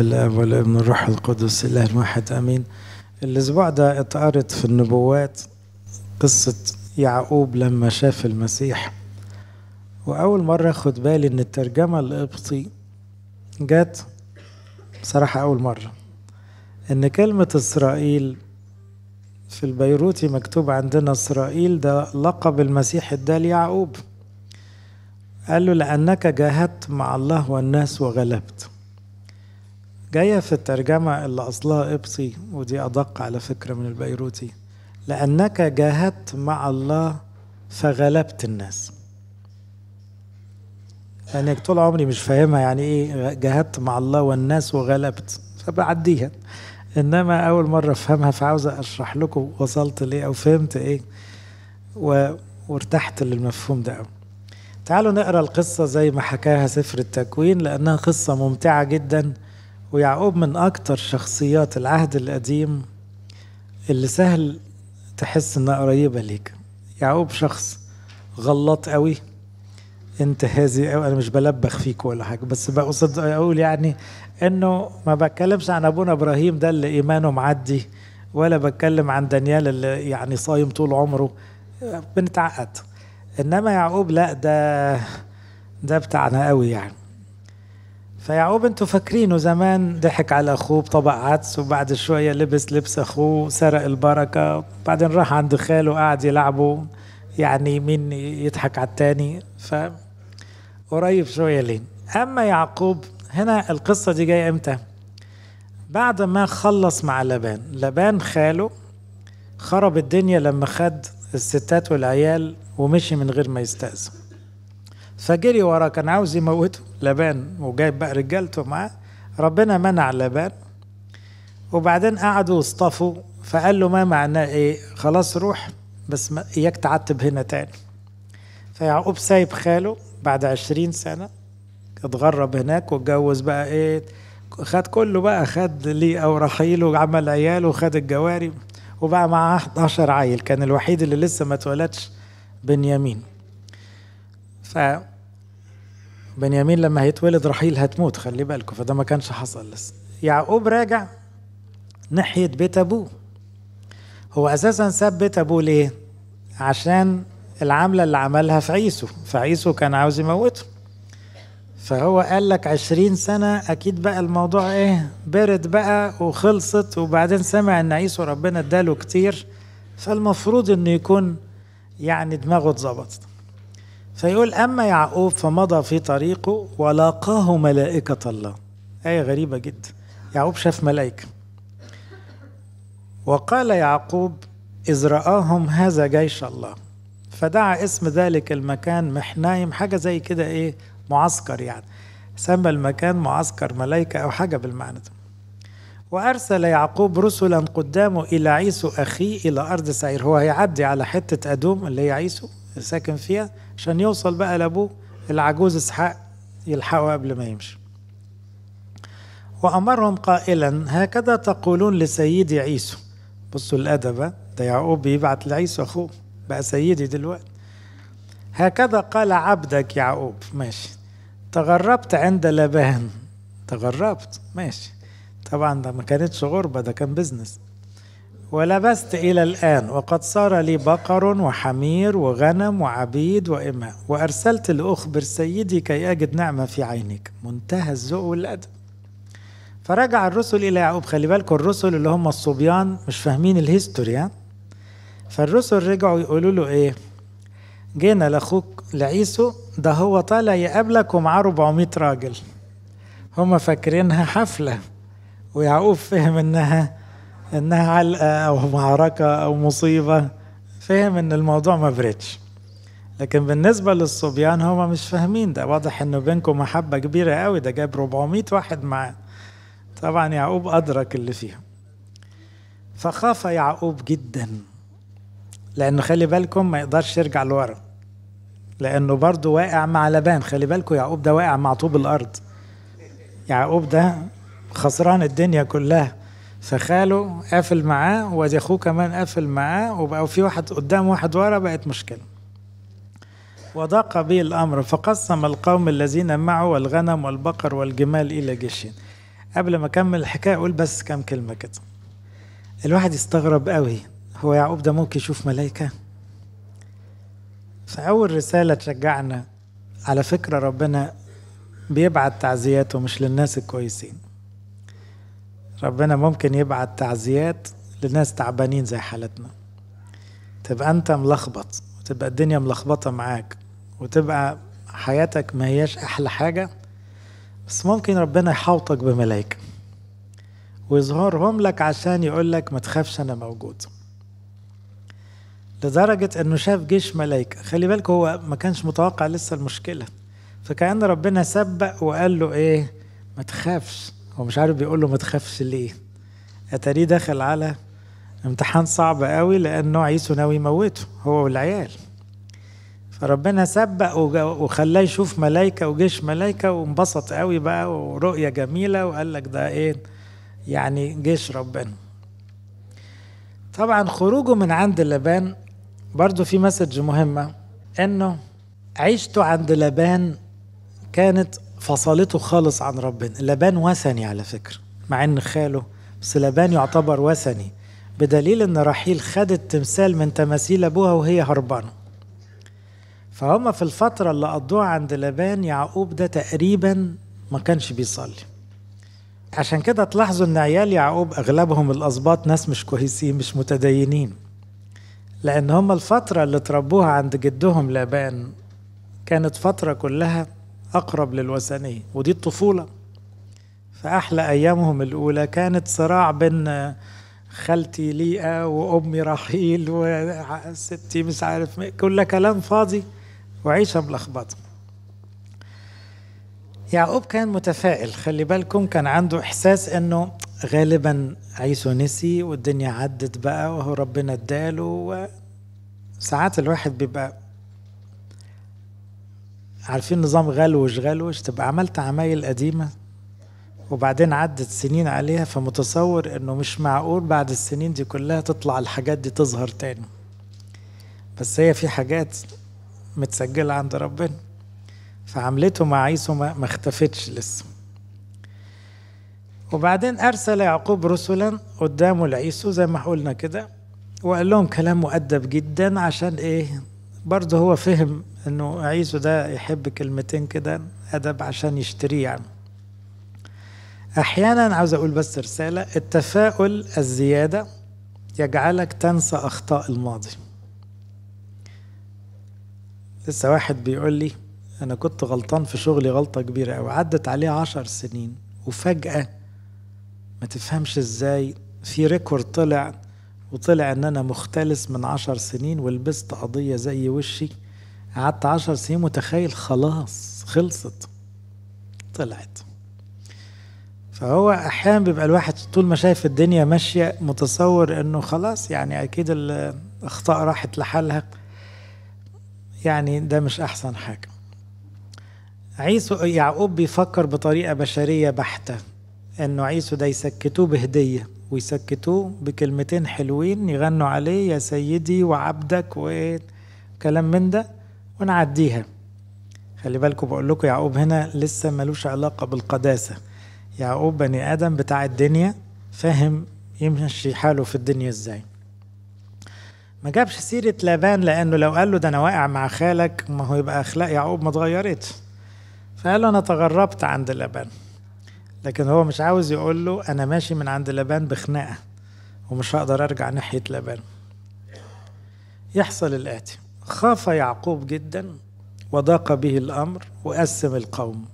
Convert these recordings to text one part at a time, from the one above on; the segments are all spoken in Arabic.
الاب والابن الروح القدس الله الواحد امين الاسبوع ده اتقرت في النبوات قصه يعقوب لما شاف المسيح واول مره اخد بالي ان الترجمه القبطي جت بصراحه اول مره ان كلمه اسرائيل في البيروتي مكتوب عندنا اسرائيل ده لقب المسيح اداه ليعقوب قال له لأنك جاهدت مع الله والناس وغلبت جاية في الترجمة اللي أصلها إبصي ودي أدق على فكرة من البيروتي لأنك جاهدت مع الله فغلبت الناس لأنك يعني طول عمري مش فاهمها يعني إيه جاهدت مع الله والناس وغلبت فبعديها إنما أول مرة أفهمها فعاوز أشرح لكم وصلت ليه أو فهمت إيه و... وارتحت للمفهوم ده أوي تعالوا نقرا القصة زي ما حكاها سفر التكوين لأنها قصة ممتعة جدا ويعقوب من أكتر شخصيات العهد القديم اللي سهل تحس إنها قريبة ليك يعقوب شخص غلط قوي انتهازي قوي أنا مش بلبخ فيك ولا حاجة بس بقصد أقول يعني إنه ما بتكلمش عن أبونا إبراهيم ده اللي إيمانه معدي ولا بتكلم عن دانيال اللي يعني صايم طول عمره بنتعقد إنما يعقوب لا ده ده بتاعنا قوي يعني فيعقوب انتوا فاكرينه زمان ضحك على اخوه بطبق عدس وبعد شويه لبس لبس اخوه سرق البركه بعدين راح عند خاله قعد يلعبوا يعني مين يضحك على التاني ف قريب شويه لين اما يعقوب هنا القصه دي جايه امتى بعد ما خلص مع لبان لبان خاله خرب الدنيا لما خد الستات والعيال ومشي من غير ما يستأذن فجري وراه كان عاوز يموته لبان وجايب بقى رجالته معاه ربنا منع لبان وبعدين قعدوا اصطفوا فقال له ما معناه ايه خلاص روح بس اياك تعتب هنا تاني فيعقوب سايب خاله بعد عشرين سنة اتغرب هناك واتجوز بقى ايه خد كله بقى خد ليه او رحيله وعمل عياله وخد الجواري وبقى معاه 11 عيل كان الوحيد اللي لسه ما اتولدش بنيامين فبنيامين بنيامين لما هيتولد رحيل هتموت خلي بالكم فده ما كانش حصل لسه يعقوب راجع ناحية بيت أبوه هو أساسا ساب بيت أبوه ليه؟ عشان العملة اللي عملها في عيسو فعيسو كان عاوز يموته فهو قال لك عشرين سنة أكيد بقى الموضوع إيه برد بقى وخلصت وبعدين سمع إن عيسو ربنا اداله كتير فالمفروض إنه يكون يعني دماغه اتظبطت فيقول أما يعقوب فمضى في طريقه ولاقاه ملائكة الله آية غريبة جدا يعقوب شاف ملائكة وقال يعقوب إذ رآهم هذا جيش الله فدعا اسم ذلك المكان محنايم حاجة زي كده إيه معسكر يعني سمى المكان معسكر ملائكة أو حاجة بالمعنى ده وأرسل يعقوب رسلا قدامه إلى عيسو أخيه إلى أرض سعير هو هيعدي على حتة أدوم اللي هي عيسو ساكن فيها عشان يوصل بقى لابوه العجوز اسحاق يلحقه قبل ما يمشي وأمرهم قائلا هكذا تقولون لسيدي عيسو بصوا الأدب ده يعقوب بيبعت لعيسو أخوه بقى سيدي دلوقتي هكذا قال عبدك يعقوب ماشي تغربت عند لبان تغربت ماشي طبعا ده ما كانتش غربة ده كان بزنس ولبست إلى الآن وقد صار لي بقر وحمير وغنم وعبيد وإماء وأرسلت لأخبر سيدي كي أجد نعمة في عينك منتهى الذوق والأدب فرجع الرسل إلى يعقوب خلي بالكم الرسل اللي هم الصبيان مش فاهمين الهيستوريا فالرسل رجعوا يقولوا له إيه جينا لأخوك لعيسو ده هو طالع يقابلك ومعاه 400 راجل هم فاكرينها حفلة ويعقوب فهم إنها انها علقه او معركه او مصيبه فهم ان الموضوع ما بريتش لكن بالنسبه للصبيان هما مش فاهمين ده واضح انه بينكم محبه كبيره قوي ده جاب 400 واحد معاه طبعا يعقوب ادرك اللي فيها فخاف يعقوب جدا لانه خلي بالكم ما يقدرش يرجع لورا لانه برضه واقع مع لبان خلي بالكم يعقوب ده واقع مع طوب الارض يعقوب ده خسران الدنيا كلها فخاله قافل معاه وادي اخوه كمان قافل معاه وبقى في واحد قدام واحد ورا بقت مشكله وضاق به الامر فقسم القوم الذين معه والغنم والبقر والجمال الى جيشين قبل ما اكمل الحكايه اقول بس كام كلمه كده الواحد يستغرب قوي هو يعقوب ده ممكن يشوف ملائكه فاول رساله تشجعنا على فكره ربنا بيبعت تعزياته مش للناس الكويسين ربنا ممكن يبعت تعزيات لناس تعبانين زي حالتنا تبقى انت ملخبط وتبقى الدنيا ملخبطة معاك وتبقى حياتك ما هياش احلى حاجة بس ممكن ربنا يحوطك بملائكة ويظهرهم لك عشان يقول لك ما تخافش انا موجود لدرجة انه شاف جيش ملائكة خلي بالك هو ما كانش متوقع لسه المشكلة فكأن ربنا سبق وقال له ايه ما تخافش هو مش عارف بيقول له ما تخافش ليه اتاريه داخل على امتحان صعب قوي لانه عيسو ناوي يموته هو والعيال فربنا سبق وخلاه يشوف ملائكه وجيش ملائكه وانبسط قوي بقى ورؤيه جميله وقال لك ده ايه يعني جيش ربنا طبعا خروجه من عند لبان برضو في مسج مهمه انه عيشته عند لبان كانت فصلته خالص عن ربنا لبان وثني على فكرة مع ان خاله بس لبان يعتبر وثني بدليل ان رحيل خدت تمثال من تماثيل ابوها وهي هربانه فهم في الفترة اللي قضوها عند لبان يعقوب ده تقريبا ما كانش بيصلي عشان كده تلاحظوا ان عيال يعقوب اغلبهم الاسباط ناس مش كويسين مش متدينين لان هما الفترة اللي تربوها عند جدهم لبان كانت فترة كلها أقرب للوثنية ودي الطفولة فأحلى أيامهم الأولى كانت صراع بين خالتي ليئة وأمي رحيل وستي مش عارف كل كلام فاضي وعيشة ملخبطة يعقوب كان متفائل خلي بالكم كان عنده إحساس أنه غالبا عيسو نسي والدنيا عدت بقى وهو ربنا اداله ساعات الواحد بيبقى عارفين نظام غلوش غلوش تبقى عملت عمايل قديمه وبعدين عدت سنين عليها فمتصور انه مش معقول بعد السنين دي كلها تطلع الحاجات دي تظهر تاني بس هي في حاجات متسجله عند ربنا فعملته مع عيسو ما اختفتش لسه وبعدين ارسل يعقوب رسلا قدامه لعيسو زي ما قلنا كده وقال لهم كلام مؤدب جدا عشان ايه برضه هو فهم انه عيسو ده يحب كلمتين كده ادب عشان يشتريه يعني احيانا عاوز اقول بس رساله التفاؤل الزياده يجعلك تنسى اخطاء الماضي لسه واحد بيقول لي انا كنت غلطان في شغلي غلطه كبيره قوي عدت عليه عشر سنين وفجاه ما تفهمش ازاي في ريكورد طلع وطلع ان انا مختلس من عشر سنين ولبست قضية زي وشي قعدت عشر سنين متخيل خلاص خلصت طلعت فهو احيانا بيبقى الواحد طول ما شايف الدنيا ماشيه متصور انه خلاص يعني اكيد الاخطاء راحت لحالها يعني ده مش احسن حاجه عيسو يعقوب بيفكر بطريقه بشريه بحته انه عيسو ده يسكتوه بهديه ويسكتوه بكلمتين حلوين يغنوا عليه يا سيدي وعبدك وكلام من ده ونعديها خلي بالكم بقول لكم يعقوب هنا لسه ملوش علاقة بالقداسة يعقوب بني آدم بتاع الدنيا فاهم يمشي حاله في الدنيا ازاي ما جابش سيرة لابان لأنه لو قال له ده أنا واقع مع خالك ما هو يبقى أخلاق يعقوب ما اتغيرتش فقال له أنا تغربت عند لابان لكن هو مش عاوز يقول له انا ماشي من عند لبان بخناقه ومش هقدر ارجع ناحيه لبان يحصل الاتي خاف يعقوب جدا وضاق به الامر وقسم القوم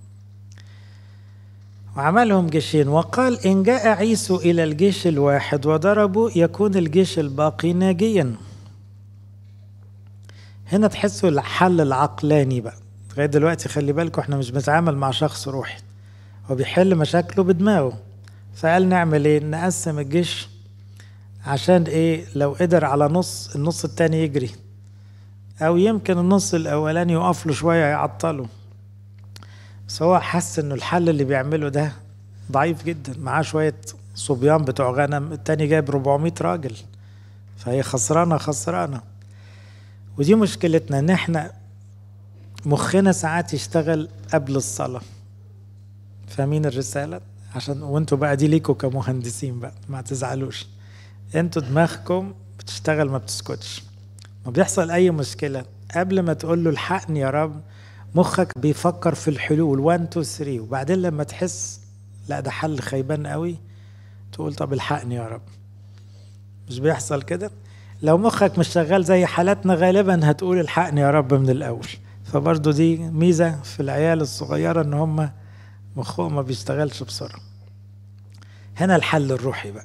وعملهم جيشين وقال ان جاء عيسو الى الجيش الواحد وضربوا يكون الجيش الباقي ناجيا هنا تحسوا الحل العقلاني بقى لغايه دلوقتي خلي بالكم احنا مش بنتعامل مع شخص روحي وبيحل مشاكله بدماغه فقال نعمل ايه نقسم الجيش عشان ايه لو قدر على نص النص التاني يجري او يمكن النص الاولاني يقف له شويه يعطله بس هو حس انه الحل اللي بيعمله ده ضعيف جدا معاه شويه صبيان بتوع غنم التاني جايب 400 راجل فهي خسرانه خسرانه ودي مشكلتنا ان احنا مخنا ساعات يشتغل قبل الصلاه فاهمين الرساله عشان وانتوا بقى دي ليكوا كمهندسين بقى ما تزعلوش انتوا دماغكم بتشتغل ما بتسكتش ما بيحصل اي مشكله قبل ما تقول له الحقني يا رب مخك بيفكر في الحلول 1 2 3 وبعدين لما تحس لا ده حل خيبان قوي تقول طب الحقني يا رب مش بيحصل كده لو مخك مش شغال زي حالاتنا غالبا هتقول الحقني يا رب من الاول فبرضه دي ميزه في العيال الصغيره ان هم مخه ما بيشتغلش بسرعة هنا الحل الروحي بقى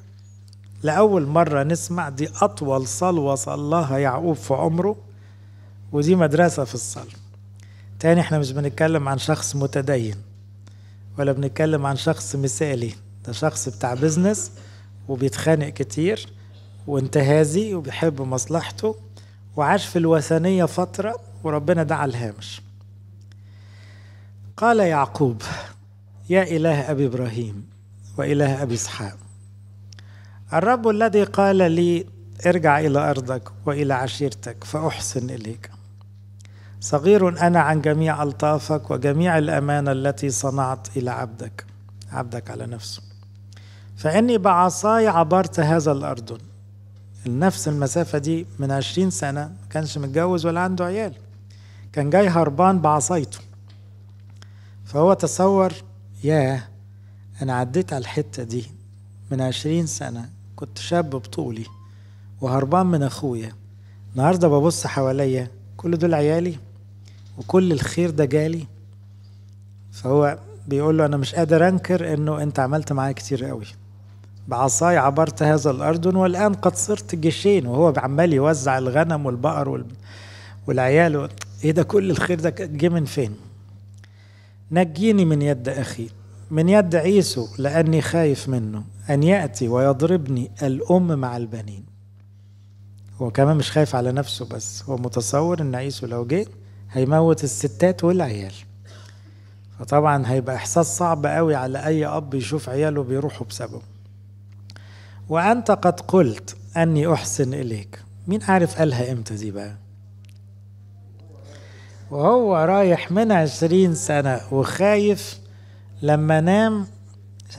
لأول مرة نسمع دي أطول صلوة صلاها يعقوب في عمره ودي مدرسة في الصلاة تاني احنا مش بنتكلم عن شخص متدين ولا بنتكلم عن شخص مثالي ده شخص بتاع بيزنس وبيتخانق كتير وانتهازي وبيحب مصلحته وعاش في الوثنية فترة وربنا دعا الهامش قال يعقوب يا إله أبي إبراهيم وإله أبي إسحاق الرب الذي قال لي ارجع إلى أرضك وإلى عشيرتك فأحسن إليك صغير أنا عن جميع ألطافك وجميع الأمانة التي صنعت إلى عبدك عبدك على نفسه فإني بعصاي عبرت هذا الأردن نفس المسافة دي من عشرين سنة ما كانش متجوز ولا عنده عيال كان جاي هربان بعصايته فهو تصور ياه أنا عديت على الحتة دي من عشرين سنة كنت شاب بطولي وهربان من أخويا النهاردة ببص حواليا كل دول عيالي وكل الخير ده جالي فهو بيقول له أنا مش قادر أنكر إنه أنت عملت معايا كتير قوي بعصاي عبرت هذا الأرض والآن قد صرت جيشين وهو عمال يوزع الغنم والبقر والعيال إيه ده كل الخير ده جه من فين؟ نجيني من يد أخي من يد عيسو لأني خايف منه أن يأتي ويضربني الأم مع البنين هو كمان مش خايف على نفسه بس هو متصور أن عيسو لو جه هيموت الستات والعيال فطبعا هيبقى إحساس صعب قوي على أي أب يشوف عياله بيروحوا بسببه وأنت قد قلت أني أحسن إليك مين عارف قالها إمتى دي بقى وهو رايح من عشرين سنة وخايف لما نام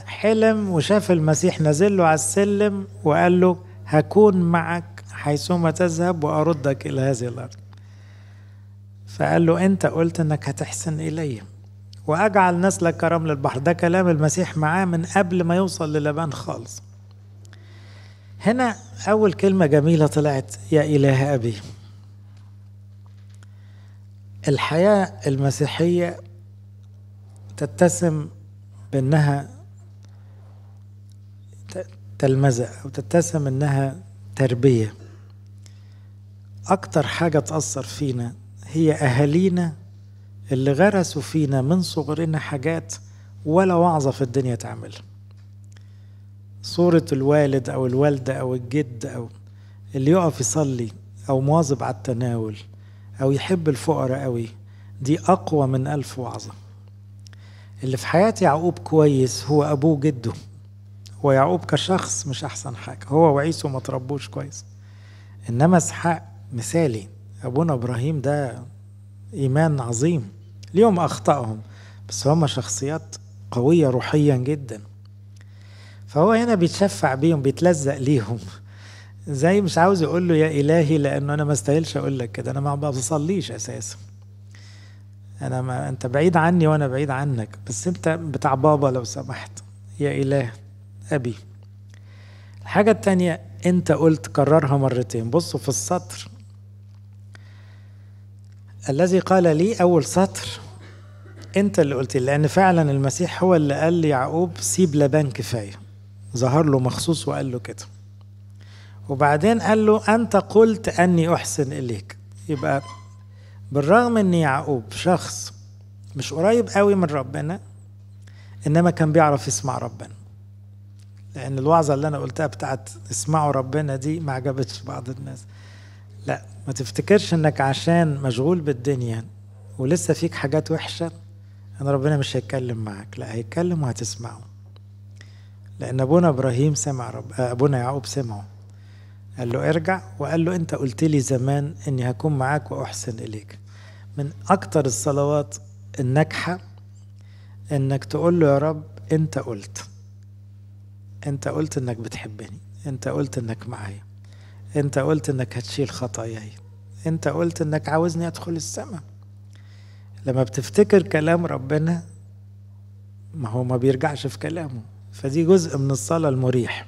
حلم وشاف المسيح له على السلم وقال له هكون معك حيثما تذهب وأردك إلى هذه الأرض فقال له أنت قلت أنك هتحسن إلي وأجعل نسلك كرم للبحر ده كلام المسيح معاه من قبل ما يوصل للبان خالص هنا أول كلمة جميلة طلعت يا إله أبي الحياة المسيحية تتسم بأنها تلمذة أو تتسم أنها تربية أكتر حاجة تأثر فينا هي أهالينا اللي غرسوا فينا من صغرنا حاجات ولا وعظة في الدنيا تعملها صورة الوالد أو الوالدة أو الجد أو اللي يقف يصلي أو مواظب على التناول أو يحب الفقراء أوي دي أقوى من ألف وعظة اللي في حياة يعقوب كويس هو أبوه جده هو يعقوب كشخص مش أحسن حاجة هو وعيسو ما تربوش كويس إنما إسحاق مثالي أبونا إبراهيم ده إيمان عظيم ليهم أخطائهم بس هما شخصيات قوية روحيا جدا فهو هنا بيتشفع بيهم بيتلزق ليهم زي مش عاوز يقول له يا إلهي لأنه أنا ما استاهلش أقول لك كده أنا ما بصليش أساسا أنا ما أنت بعيد عني وأنا بعيد عنك بس أنت بتاع بابا لو سمحت يا إله أبي الحاجة التانية أنت قلت كررها مرتين بصوا في السطر الذي قال لي أول سطر أنت اللي قلت لأن فعلا المسيح هو اللي قال ليعقوب سيب لبان كفاية ظهر له مخصوص وقال له كده وبعدين قال له أنت قلت أني أحسن إليك يبقى بالرغم أن يعقوب شخص مش قريب قوي من ربنا إنما كان بيعرف يسمع ربنا لأن الوعظة اللي أنا قلتها بتاعت اسمعوا ربنا دي ما عجبتش بعض الناس لا ما تفتكرش إنك عشان مشغول بالدنيا ولسه فيك حاجات وحشة أن ربنا مش هيتكلم معك لا هيتكلم وهتسمعه لأن أبونا إبراهيم سمع رب أبونا يعقوب سمعه قال له ارجع وقال له انت قلت لي زمان اني هكون معاك واحسن اليك من اكتر الصلوات الناجحه انك تقول له يا رب انت قلت انت قلت انك بتحبني انت قلت انك معايا انت قلت انك هتشيل خطاياي انت قلت انك عاوزني ادخل السماء لما بتفتكر كلام ربنا ما هو ما بيرجعش في كلامه فدي جزء من الصلاه المريح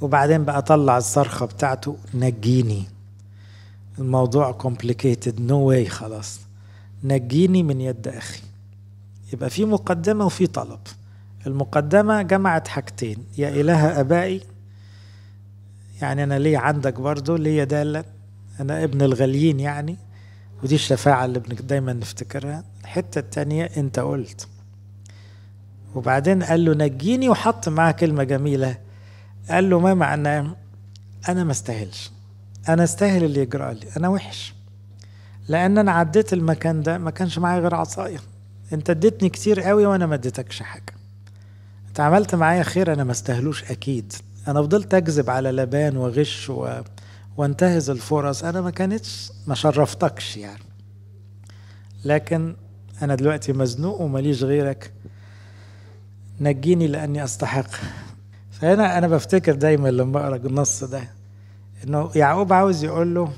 وبعدين بقى طلع الصرخه بتاعته نجيني الموضوع كومبليكيتد نو واي خلاص نجيني من يد اخي يبقى في مقدمه وفي طلب المقدمه جمعت حاجتين يا اله ابائي يعني انا ليه عندك برضه ليا داله انا ابن الغاليين يعني ودي الشفاعة اللي دايما نفتكرها الحتة التانية انت قلت وبعدين قال له نجيني وحط معاه كلمة جميلة قال له ما معناه انا ما استاهلش انا استاهل اللي يجرى لي انا وحش لان انا عديت المكان ده ما كانش معايا غير عصايه انت اديتني كتير قوي وانا ما اديتكش حاجه انت عملت معايا خير انا ما استاهلوش اكيد انا فضلت اكذب على لبان واغش و... وانتهز الفرص انا ما كانتش ما شرفتكش يعني لكن انا دلوقتي مزنوق ومليش غيرك نجيني لاني استحق فهنا انا بفتكر دايما لما اقرا النص ده انه يعقوب عاوز يقول له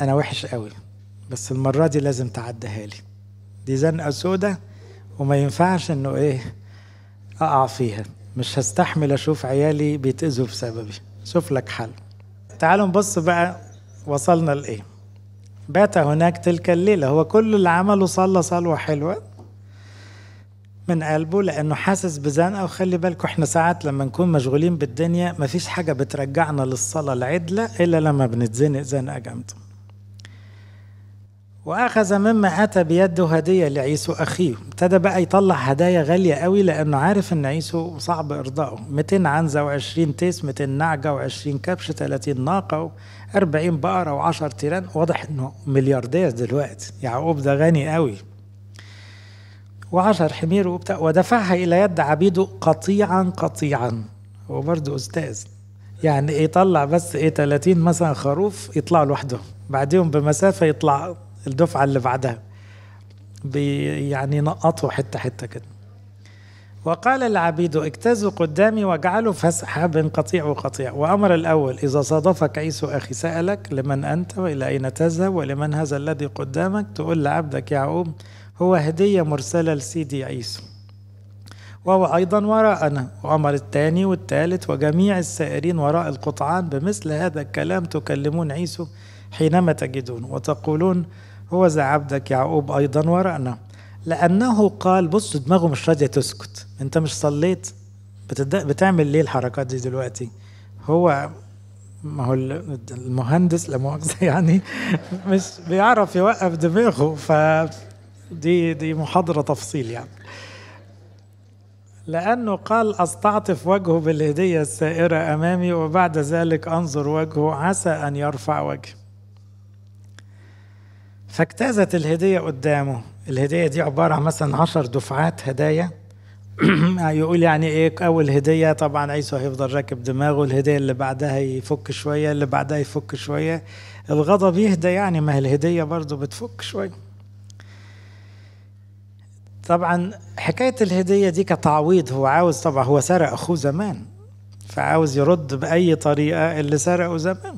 انا وحش قوي بس المره دي لازم تعديها لي دي زنقه سودة وما ينفعش انه ايه اقع فيها مش هستحمل اشوف عيالي بيتاذوا بسببي شوف لك حل تعالوا نبص بقى وصلنا لايه بات هناك تلك الليله هو كل اللي عمله صلى صلوه حلوه من قلبه لانه حاسس بزنقه وخلي بالكم احنا ساعات لما نكون مشغولين بالدنيا مفيش حاجه بترجعنا للصلاه العدله الا لما بنتزنق زنقه جامده. واخذ مما اتى بيده هديه لعيسو اخيه، ابتدى بقى يطلع هدايا غاليه قوي لانه عارف ان عيسو صعب ارضائه، 200 عنزه و20 تيس، 200 نعجه و20 كبش، 30 ناقه و40 بقره و10 تيران، واضح انه ملياردير دلوقتي، يعقوب ده غني قوي. وعشر حمير وبتاع ودفعها إلى يد عبيده قطيعا قطيعا هو برضه أستاذ يعني يطلع بس ايه 30 مثلا خروف يطلع لوحده بعديهم بمسافة يطلع الدفعة اللي بعدها بي يعني نقطه حتة حتة كده وقال العبيد اجتازوا قدامي واجعلوا فسحة بين قطيع وقطيع وأمر الأول إذا صادفك عيسو أخي سألك لمن أنت وإلى أين تذهب ولمن هذا الذي قدامك تقول لعبدك يعقوب هو هدية مرسلة لسيدي عيسو وهو أيضا وراءنا وعمر الثاني والثالث وجميع السائرين وراء القطعان بمثل هذا الكلام تكلمون عيسو حينما تجدون وتقولون هو ذا عبدك يعقوب أيضا وراءنا لأنه قال بص دماغه مش راضية تسكت أنت مش صليت بتعمل ليه الحركات دي دلوقتي هو ما هو المهندس لا مؤاخذة يعني مش بيعرف يوقف دماغه ف دي دي محاضرة تفصيل يعني لأنه قال أستعطف وجهه بالهدية السائرة أمامي وبعد ذلك أنظر وجهه عسى أن يرفع وجهي فاجتازت الهدية قدامه الهدية دي عبارة عن مثلا عشر دفعات هدايا يقول يعني ايه اول هدية طبعا عيسو هيفضل راكب دماغه الهدية اللي بعدها يفك شوية اللي بعدها يفك شوية الغضب يهدى يعني ما هي الهدية برضه بتفك شوية طبعا حكايه الهديه دي كتعويض هو عاوز طبعا هو سرق اخوه زمان فعاوز يرد باي طريقه اللي سرقه زمان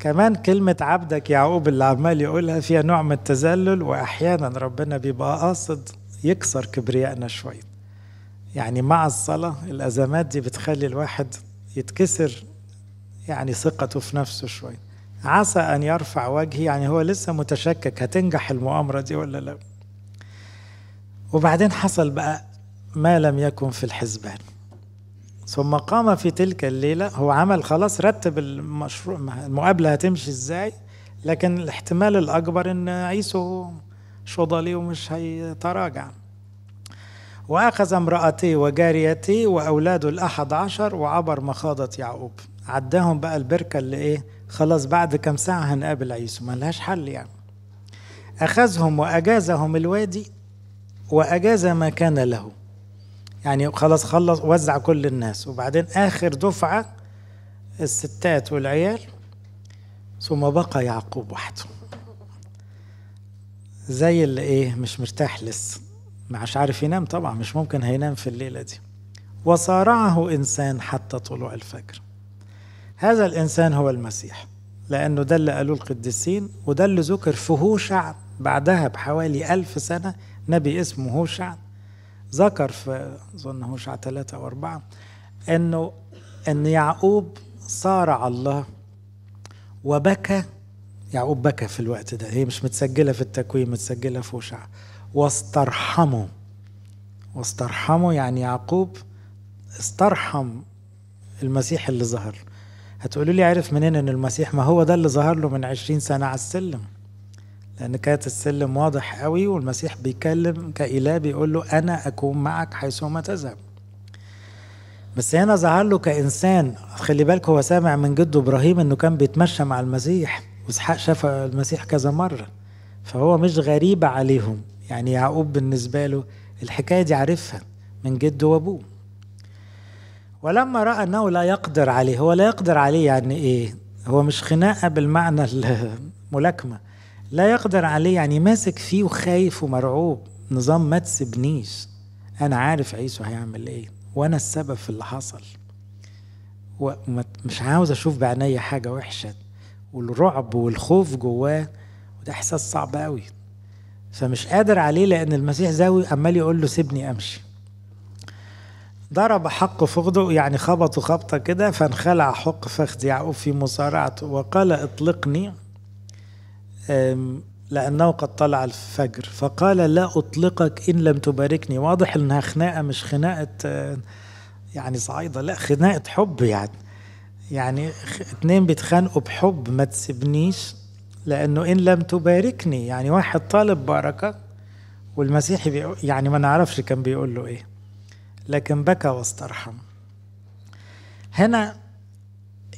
كمان كلمة عبدك يعقوب اللي عمال يقولها فيها نوع من التذلل وأحيانا ربنا بيبقى قاصد يكسر كبريائنا شوية يعني مع الصلاة الأزمات دي بتخلي الواحد يتكسر يعني ثقته في نفسه شوية عسى أن يرفع وجهي يعني هو لسه متشكك هتنجح المؤامرة دي ولا لأ وبعدين حصل بقى ما لم يكن في الحسبان ثم قام في تلك الليلة هو عمل خلاص رتب المشروع المقابلة هتمشي ازاي لكن الاحتمال الأكبر إن عيسو شضلي ومش هيتراجع وأخذ امرأتي وجاريتي وأولاده الأحد عشر وعبر مخاضة يعقوب عداهم بقى البركة اللي إيه خلاص بعد كم ساعة هنقابل عيسو ملهاش حل يعني أخذهم وأجازهم الوادي وأجاز ما كان له يعني خلاص خلص وزع كل الناس وبعدين آخر دفعة الستات والعيال ثم بقى يعقوب وحده زي اللي ايه مش مرتاح لسه مش عارف ينام طبعا مش ممكن هينام في الليلة دي وصارعه إنسان حتى طلوع الفجر هذا الإنسان هو المسيح لأنه ده اللي قالوه القديسين وده اللي ذكر في هوشع بعدها بحوالي ألف سنة نبي اسمه هوشع ذكر في اظن هوشع ثلاثة أو أربعة أنه أن يعقوب صارع الله وبكى يعقوب بكى في الوقت ده هي مش متسجلة في التكوين متسجلة في هوشع واسترحمه واسترحمه يعني يعقوب استرحم المسيح اللي ظهر هتقولوا لي عرف منين ان المسيح ما هو ده اللي ظهر له من عشرين سنة على السلم لأن كانت السلم واضح قوي والمسيح بيكلم كإله بيقول له أنا أكون معك حيثما تذهب بس هنا ظهر له كإنسان خلي بالك هو سامع من جده إبراهيم إنه كان بيتمشى مع المسيح وإسحاق شاف المسيح كذا مرة فهو مش غريب عليهم يعني يعقوب بالنسبة له الحكاية دي عارفها من جده وأبوه ولما رأى أنه لا يقدر عليه هو لا يقدر عليه يعني إيه هو مش خناقة بالمعنى الملاكمة لا يقدر عليه يعني ماسك فيه وخايف ومرعوب نظام ما تسيبنيش انا عارف عيسو هيعمل ايه وانا السبب في اللي حصل ومش عاوز اشوف بعينيا حاجه وحشه والرعب والخوف جواه وده احساس صعب قوي فمش قادر عليه لان المسيح زاوي عمال يقول له سيبني امشي ضرب حق فخده يعني خبطوا خبطة كده فانخلع حق فخذ يعقوب في مصارعته وقال اطلقني لأنه قد طلع الفجر فقال لا أطلقك إن لم تباركني واضح إنها خناقة مش خناقة أه، يعني صعيدة لا خناقة حب يعني يعني اتنين بيتخانقوا بحب ما تسيبنيش لأنه إن لم تباركني يعني واحد طالب بركة والمسيحي يعني ما نعرفش كان بيقول له إيه لكن بكى واسترحم هنا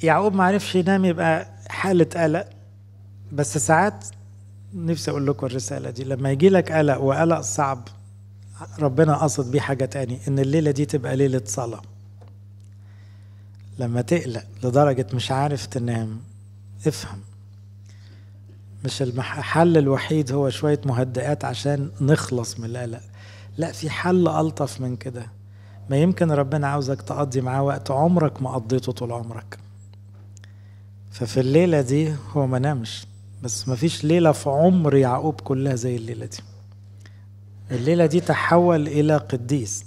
يعقوب ما عرفش ينام يبقى حالة قلق بس ساعات نفسي اقول لكم الرساله دي لما يجي لك قلق وقلق صعب ربنا قصد بيه حاجه تاني ان الليله دي تبقى ليله صلاه لما تقلق لدرجه مش عارف تنام افهم مش الحل الوحيد هو شويه مهدئات عشان نخلص من القلق لا في حل الطف من كده ما يمكن ربنا عاوزك تقضي معاه وقت عمرك ما قضيته طول عمرك ففي الليلة دي هو ما نامش بس مفيش ليلة في عمر يعقوب كلها زي الليلة دي الليلة دي تحول إلى قديس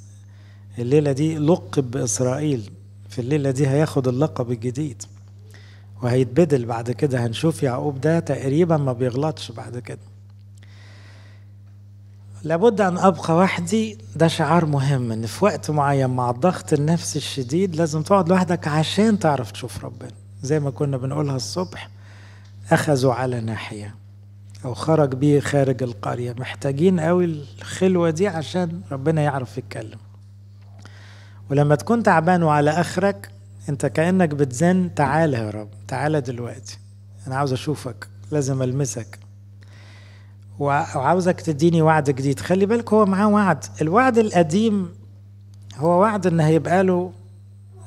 الليلة دي لقب بإسرائيل في الليلة دي هياخد اللقب الجديد وهيتبدل بعد كده هنشوف يعقوب ده تقريبا ما بيغلطش بعد كده لابد أن أبقى وحدي ده شعار مهم إن في وقت معين مع الضغط النفسي الشديد لازم تقعد لوحدك عشان تعرف تشوف ربنا زي ما كنا بنقولها الصبح أخذوا على ناحية أو خرج به خارج القرية محتاجين قوي الخلوة دي عشان ربنا يعرف يتكلم ولما تكون تعبان وعلى آخرك أنت كأنك بتزن تعالى يا رب تعالى دلوقتي أنا عاوز أشوفك لازم ألمسك وعاوزك تديني وعد جديد خلي بالك هو معاه وعد الوعد القديم هو وعد ان هيبقى له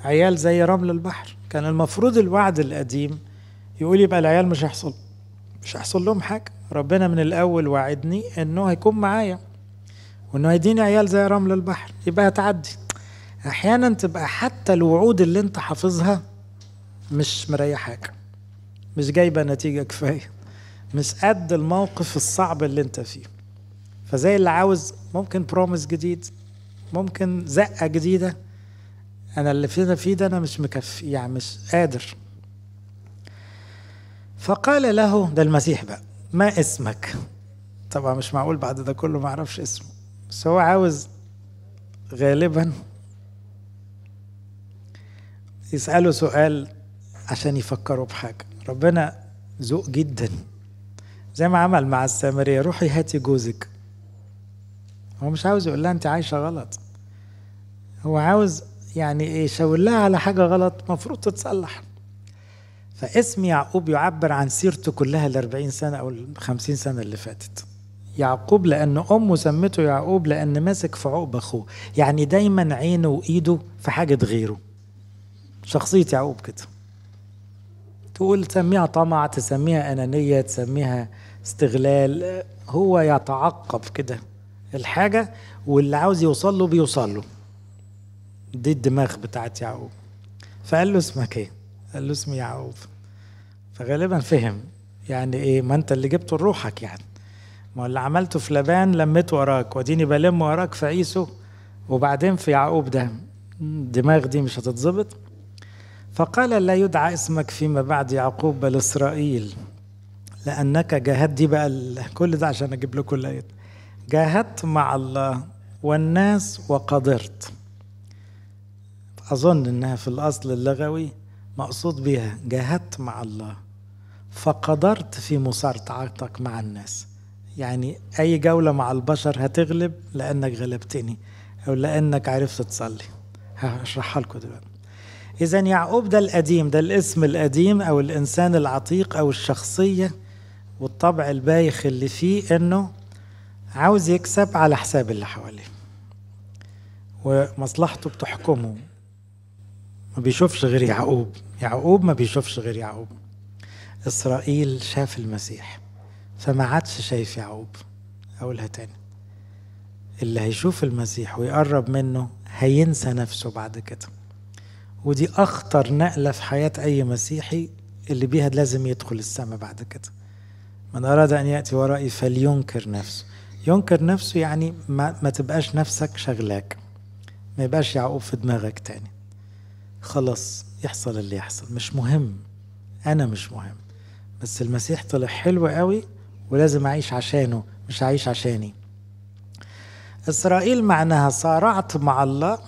عيال زي رمل البحر كان المفروض الوعد القديم يقول يبقى العيال مش هيحصل مش هيحصل لهم حاجه ربنا من الاول وعدني انه هيكون معايا وانه هيديني عيال زي رمل البحر يبقى هتعدي احيانا تبقى حتى الوعود اللي انت حافظها مش مريحاك مش جايبه نتيجه كفايه مش قد الموقف الصعب اللي انت فيه فزي اللي عاوز ممكن بروميس جديد ممكن زقه جديده انا اللي فينا فيه ده انا مش مكفي يعني مش قادر فقال له ده المسيح بقى ما اسمك طبعا مش معقول بعد ده كله ما اعرفش اسمه بس هو عاوز غالبا يسأله سؤال عشان يفكروا بحاجة ربنا ذوق جدا زي ما عمل مع السامرية روحي هاتي جوزك هو مش عاوز يقول لها انت عايشة غلط هو عاوز يعني يشاور إيه، لها على حاجة غلط مفروض تتصلح فاسم يعقوب يعبر عن سيرته كلها ال 40 سنه او ال 50 سنه اللي فاتت يعقوب لأن أمه سمته يعقوب لأن ماسك في عقب أخوه يعني دايما عينه وإيده في حاجة غيره شخصية يعقوب كده تقول تسميها طمع تسميها أنانية تسميها استغلال هو يتعقب كده الحاجة واللي عاوز يوصل له بيوصل له دي الدماغ بتاعت يعقوب فقال له اسمك ايه قال له اسمي يعقوب فغالبا فهم يعني ايه ما انت اللي جبته لروحك يعني ما اللي عملته في لبان لميته وراك وديني بلم وراك في عيسو وبعدين في يعقوب ده الدماغ دي مش هتتظبط فقال لا يدعى اسمك فيما بعد يعقوب بل اسرائيل لانك جاهدت دي بقى كل ده عشان اجيب لكم الايه جاهدت مع الله والناس وقدرت اظن انها في الاصل اللغوي مقصود بيها جاهدت مع الله فقدرت في مصارعتك مع الناس يعني أي جولة مع البشر هتغلب لأنك غلبتني أو لأنك عرفت تصلي هشرحها لكم دلوقتي إذا يعقوب ده القديم ده الاسم القديم أو الإنسان العتيق أو الشخصية والطبع البايخ اللي فيه إنه عاوز يكسب على حساب اللي حواليه ومصلحته بتحكمه ما بيشوفش غير يعقوب يعقوب ما بيشوفش غير يعقوب إسرائيل شاف المسيح فما عادش شايف يعقوب أقولها تاني اللي هيشوف المسيح ويقرب منه هينسى نفسه بعد كده ودي أخطر نقلة في حياة أي مسيحي اللي بيها لازم يدخل السماء بعد كده من أراد أن يأتي ورائي فلينكر نفسه ينكر نفسه يعني ما, ما تبقاش نفسك شغلاك ما يبقاش يعقوب في دماغك تاني خلص يحصل اللي يحصل مش مهم انا مش مهم بس المسيح طلع حلو قوي ولازم اعيش عشانه مش هعيش عشاني اسرائيل معناها صارعت مع الله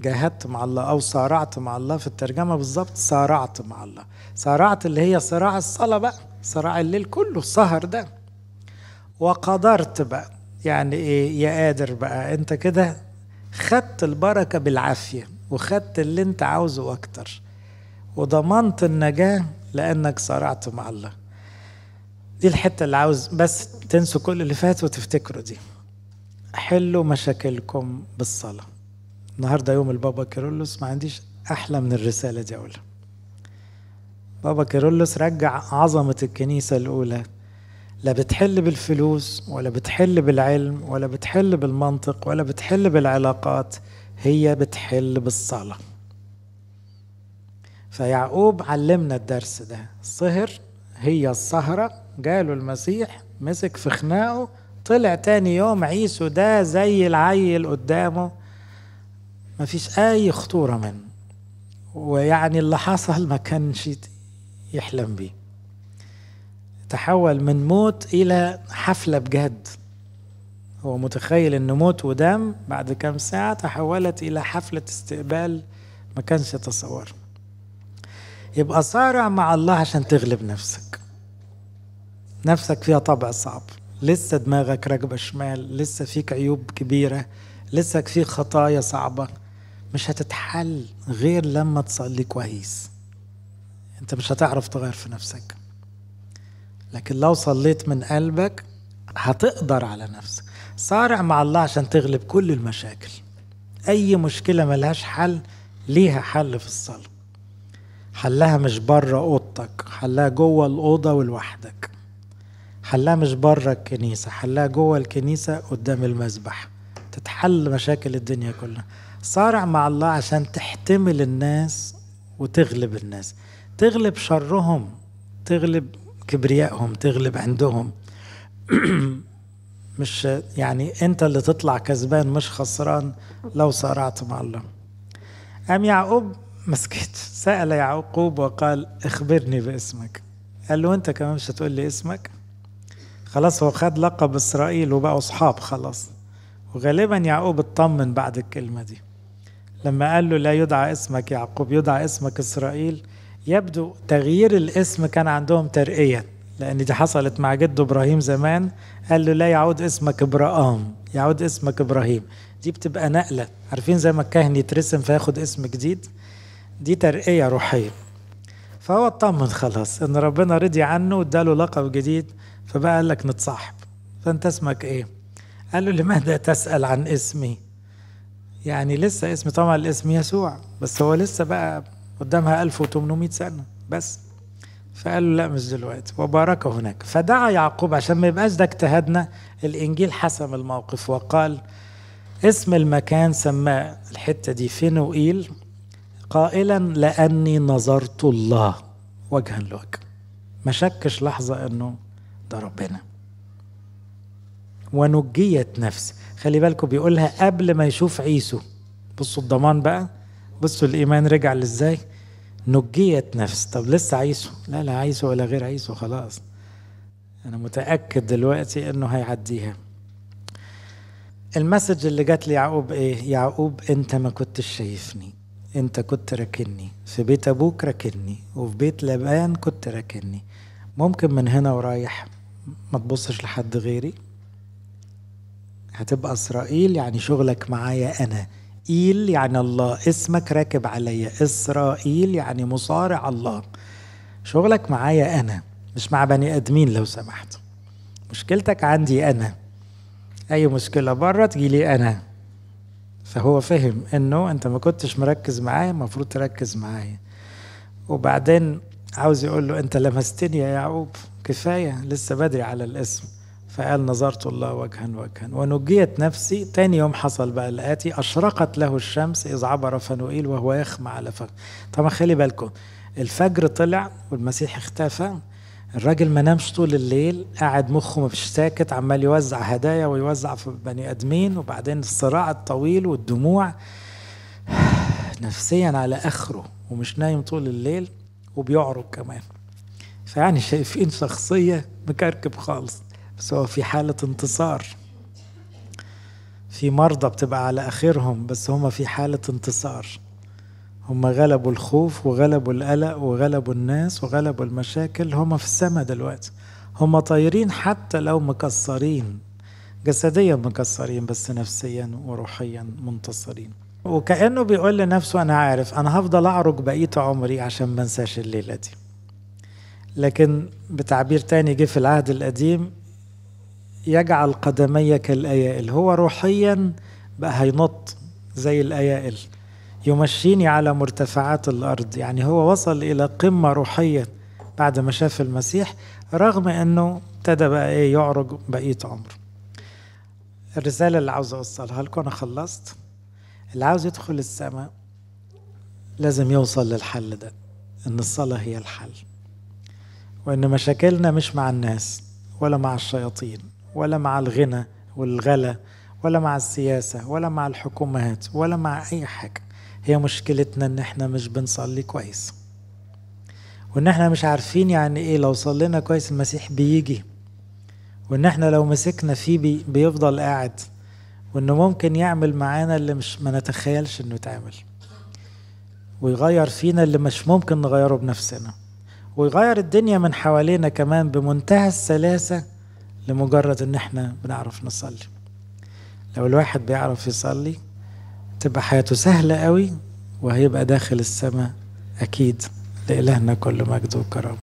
جاهدت مع الله او صارعت مع الله في الترجمه بالظبط صارعت مع الله صارعت اللي هي صراع الصلاه بقى صراع الليل كله السهر ده وقدرت بقى يعني ايه يا قادر بقى انت كده خدت البركه بالعافيه وخدت اللي انت عاوزه واكتر وضمنت النجاة لأنك صارعت مع الله دي الحتة اللي عاوز بس تنسوا كل اللي فات وتفتكروا دي حلوا مشاكلكم بالصلاة النهاردة يوم البابا كيرلس ما عنديش أحلى من الرسالة دي أقولها بابا كيرلس رجع عظمة الكنيسة الأولى لا بتحل بالفلوس ولا بتحل بالعلم ولا بتحل بالمنطق ولا بتحل بالعلاقات هي بتحل بالصلاة فيعقوب علمنا الدرس ده صهر هي السهرة جاله المسيح مسك في خناقه طلع تاني يوم عيسو ده زي العيل قدامه مفيش أي خطورة منه ويعني اللي حصل ما كانش يحلم بيه تحول من موت إلى حفلة بجد هو متخيل ان موت ودم بعد كام ساعة تحولت الى حفلة استقبال ما كانش يتصورها يبقى صارع مع الله عشان تغلب نفسك نفسك فيها طبع صعب لسه دماغك راكبة شمال لسه فيك عيوب كبيرة لسه فيك خطايا صعبة مش هتتحل غير لما تصلي كويس انت مش هتعرف تغير في نفسك لكن لو صليت من قلبك هتقدر على نفسك صارع مع الله عشان تغلب كل المشاكل أي مشكلة ملهاش حل ليها حل في الصلاة حلها مش بره أوضتك حلها جوه الأوضة ولوحدك حلها مش بره الكنيسة حلها جوه الكنيسة قدام المذبح تتحل مشاكل الدنيا كلها صارع مع الله عشان تحتمل الناس وتغلب الناس تغلب شرهم تغلب كبريائهم تغلب عندهم مش يعني انت اللي تطلع كسبان مش خسران لو صارعت مع الله قام يعقوب مسكت سأل يعقوب وقال اخبرني باسمك قال له انت كمان مش هتقول لي اسمك خلاص هو خد لقب اسرائيل وبقوا اصحاب خلاص وغالبا يعقوب اطمن بعد الكلمه دي لما قال له لا يدعى اسمك يعقوب يدعى اسمك اسرائيل يبدو تغيير الاسم كان عندهم ترقيه لأن دي حصلت مع جده إبراهيم زمان قال له لا يعود اسمك إبراهام يعود اسمك إبراهيم دي بتبقى نقلة عارفين زي ما الكاهن يترسم فياخد اسم جديد دي ترقية روحية فهو اطمن خلاص ان ربنا رضي عنه واداله لقب جديد فبقى قال لك نتصاحب فانت اسمك ايه قال له لماذا تسأل عن اسمي يعني لسه اسمي طبعا الاسم يسوع بس هو لسه بقى قدامها 1800 سنة بس فقال له لا مش دلوقتي وباركه هناك فدعا يعقوب عشان ما يبقاش ده اجتهادنا الانجيل حسم الموقف وقال اسم المكان سماه الحته دي فينوئيل قائلا لاني نظرت الله وجها لوجه ما شكش لحظه انه ده ربنا ونجيت نفسي خلي بالكم بيقولها قبل ما يشوف عيسو بصوا الضمان بقى بصوا الايمان رجع لازاي نجيت نفس طب لسه عايزه لا لا عايزه ولا غير عايزه خلاص انا متاكد دلوقتي انه هيعديها المسج اللي جات لي يعقوب ايه يعقوب انت ما كنتش شايفني انت كنت راكني في بيت ابوك راكني وفي بيت لبان كنت راكني ممكن من هنا ورايح ما تبصش لحد غيري هتبقى اسرائيل يعني شغلك معايا انا إيل يعني الله اسمك راكب عليا إسرائيل يعني مصارع الله شغلك معايا أنا مش مع بني آدمين لو سمحت مشكلتك عندي أنا أي مشكلة بره تجيلي أنا فهو فهم إنه أنت ما كنتش مركز معايا المفروض تركز معايا وبعدين عاوز يقول له أنت لمستني يا يعقوب كفاية لسه بدري على الاسم فقال نظرت الله وجها وجها ونجيت نفسي تاني يوم حصل بقى الآتي أشرقت له الشمس إذ عبر فنوئيل وهو يخمع على فجر طبعا خلي بالكم الفجر طلع والمسيح اختفى الراجل ما نامش طول الليل قاعد مخه مش ساكت عمال يوزع هدايا ويوزع في بني ادمين وبعدين الصراع الطويل والدموع نفسيا على اخره ومش نايم طول الليل وبيعرج كمان فيعني شايفين شخصيه مكركب خالص بس هو في حالة انتصار في مرضى بتبقى على آخرهم بس هما في حالة انتصار هما غلبوا الخوف وغلبوا القلق وغلبوا الناس وغلبوا المشاكل هما في السماء دلوقتي هما طايرين حتى لو مكسرين جسديا مكسرين بس نفسيا وروحيا منتصرين وكأنه بيقول لنفسه أنا عارف أنا هفضل أعرج بقية عمري عشان ما انساش الليلة دي لكن بتعبير تاني جه في العهد القديم يجعل قدمي كالايائل هو روحيا بقى هينط زي الايائل يمشيني على مرتفعات الارض يعني هو وصل الى قمه روحيه بعد ما شاف المسيح رغم انه ابتدى بقى ايه يعرج بقيه عمره الرساله اللي عاوز اوصلها لكم انا خلصت اللي عاوز يدخل السماء لازم يوصل للحل ده ان الصلاه هي الحل وان مشاكلنا مش مع الناس ولا مع الشياطين ولا مع الغنى والغلا ولا مع السياسة ولا مع الحكومات ولا مع أي حاجة هي مشكلتنا إن إحنا مش بنصلي كويس وإن إحنا مش عارفين يعني إيه لو صلينا كويس المسيح بيجي وإن إحنا لو مسكنا فيه بي بيفضل قاعد وإنه ممكن يعمل معانا اللي مش ما نتخيلش إنه يتعمل ويغير فينا اللي مش ممكن نغيره بنفسنا ويغير الدنيا من حوالينا كمان بمنتهى السلاسة لمجرد ان احنا بنعرف نصلي لو الواحد بيعرف يصلي تبقى حياته سهله قوي وهيبقى داخل السماء اكيد لالهنا كل مجد وكرامه